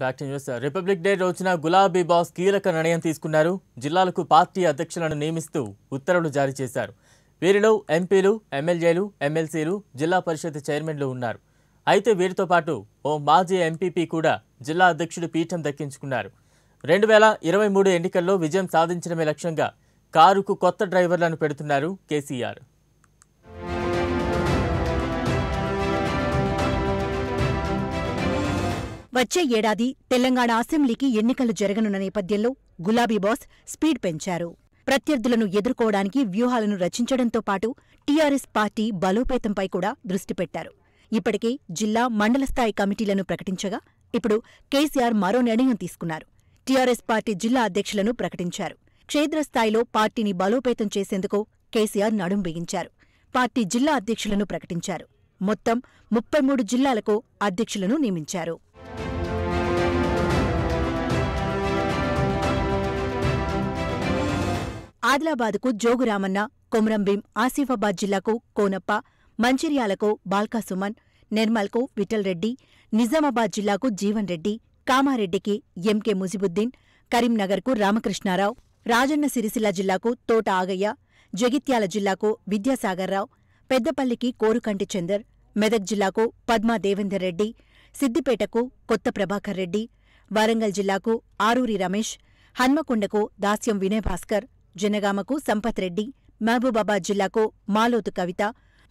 back to news Republic Day రోజున గులాబీ boss కీలక నిర్ణయం తీసుకున్నారు జిల్లాలకు పార్టీ అధ్యక్షులను నియమిస్తూ ఉత్తర్వులు జారీ చేశారు వీరిలో ఎంపీలు ఎమ్మెల్యేలు ఎమ్మెల్సీలు జిల్లా పరిషత్ చైర్మన్లు ఉన్నారు అయితే వీరితో పాటు ఓ మాజీ ఎంపీపీ కూడా జిల్లా అధ్యక్షుడు పీఠం దక్కించుకున్నారు రెండు వేల ఇరవై మూడు ఎన్నికల్లో విజయం సాధించడమే లక్ష్యంగా కారుకు కొత్త డ్రైవర్లను పెడుతున్నారు కేసీఆర్ వచ్చే ఏడాది తెలంగాణ అసెంబ్లీకి ఎన్నికలు జరగనున్న నేపథ్యంలో గులాబీ బాస్ స్పీడ్ పెంచారు ప్రత్యర్థులను ఎదుర్కోవడానికి వ్యూహాలను రచించడంతో పాటు టీఆర్ఎస్ పార్టీ బలోపేతంపై కూడా దృష్టి పెట్టారు ఇప్పటికే జిల్లా మండల స్థాయి కమిటీలను ప్రకటించగా ఇప్పుడు కేసీఆర్ మరో నిర్ణయం తీసుకున్నారు టీఆర్ఎస్ పార్టీ జిల్లా అధ్యక్షులను ప్రకటించారు క్షేత్రస్థాయిలో పార్టీని బలోపేతం చేసేందుకు కేసీఆర్ నడుం బిగించారు పార్టీ జిల్లా అధ్యక్షులను ప్రకటించారు మొత్తం ముప్పై మూడు జిల్లాలకు అధ్యక్షులను నియమించారు ఆదిలాబాద్కు జోగురామన్న కొమరంభీం ఆసిఫాబాద్ జిల్లాకు కోనప్ప మంచిర్యాలకు బాల్కాసుమన్ సుమన్ నిర్మల్కు విఠల్రెడ్డి నిజామాబాద్ జిల్లాకు జీవన్ రెడ్డి కామారెడ్డికి ఎంకే ముజిబుద్దీన్ కరీంనగర్కు రామకృష్ణారావు రాజన్న సిరిసిల్ల జిల్లాకు తోట ఆగయ్య జగిత్యాల జిల్లాకు విద్యాసాగర్రావు పెద్దపల్లికి కోరుకంటి చందర్ మెదక్ జిల్లాకు పద్మా దేవేందర్ రెడ్డి సిద్దిపేటకు కొత్త ప్రభాకర్ రెడ్డి వరంగల్ జిల్లాకు ఆరూరి రమేష్ హన్మకొండకు దాస్యం వినయభాస్కర్ జనగామకు సంపత్ రెడ్డి మహబూబాబాద్ జిల్లాకు మాలోతు కవిత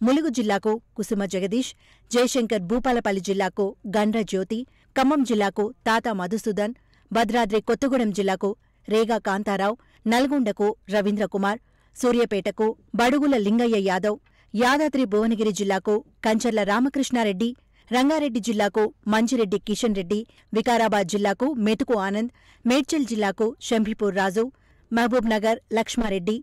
ములుగు జిల్లాకు కుసుమ జగదీష్ జయశంకర్ భూపాలపల్లి జిల్లాకు గండ్ర జ్యోతి ఖమ్మం జిల్లాకు తాత మధుసూదన్ భద్రాద్రి కొత్తగూడెం జిల్లాకు రేగా కాంతారావు నల్గొండకు రవీంద్రకుమార్ సూర్యపేటకు బడుగుల లింగయ్య యాదవ్ యాదాద్రి భువనగిరి జిల్లాకు కంచర్ల రామకృష్ణారెడ్డి రంగారెడ్డి జిల్లాకు మంజిరెడ్డి కిషన్ రెడ్డి వికారాబాద్ జిల్లాకు మెతుకు ఆనంద్ మేడ్చల్ జిల్లాకు శంభీపూర్ రాజు మహబూబ్నగర్ లక్ష్మారెడ్డి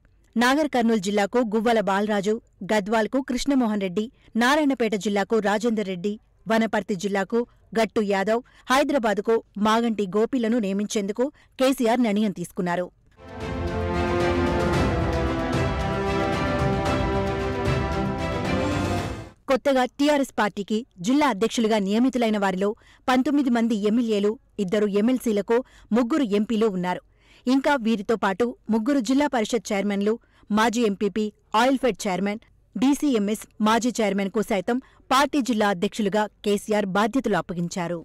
నాగర్ కర్నూలు జిల్లాకు గువ్వల బాలరాజు గద్వాల్కు కృష్ణమోహన్ రెడ్డి నారాయణపేట జిల్లాకు రాజేందర్ రెడ్డి వనపర్తి జిల్లాకు గట్టు యాదవ్ హైదరాబాదుకు మాగంటి గోపీలను నియమించేందుకు కేసీఆర్ నిర్ణయం తీసుకున్నారు కొత్తగా టీఆర్ఎస్ పార్టీకి జిల్లా అధ్యక్షులుగా నియమితులైన వారిలో పంతొమ్మిది మంది ఎమ్మెల్యేలు ఇద్దరు ఎమ్మెల్సీలకు ముగ్గురు ఎంపీలు ఉన్నారు ఇంకా వీరితో పాటు ముగ్గురు జిల్లా పరిషత్ చైర్మన్లు మాజీ ఎంపీపీ ఆయిల్ఫెడ్ చైర్మన్ డీసీఎంఎస్ మాజీ చైర్మన్కు సైతం పార్టీ జిల్లా అధ్యక్షులుగా కేసీఆర్ బాధ్యతలు అప్పగించారు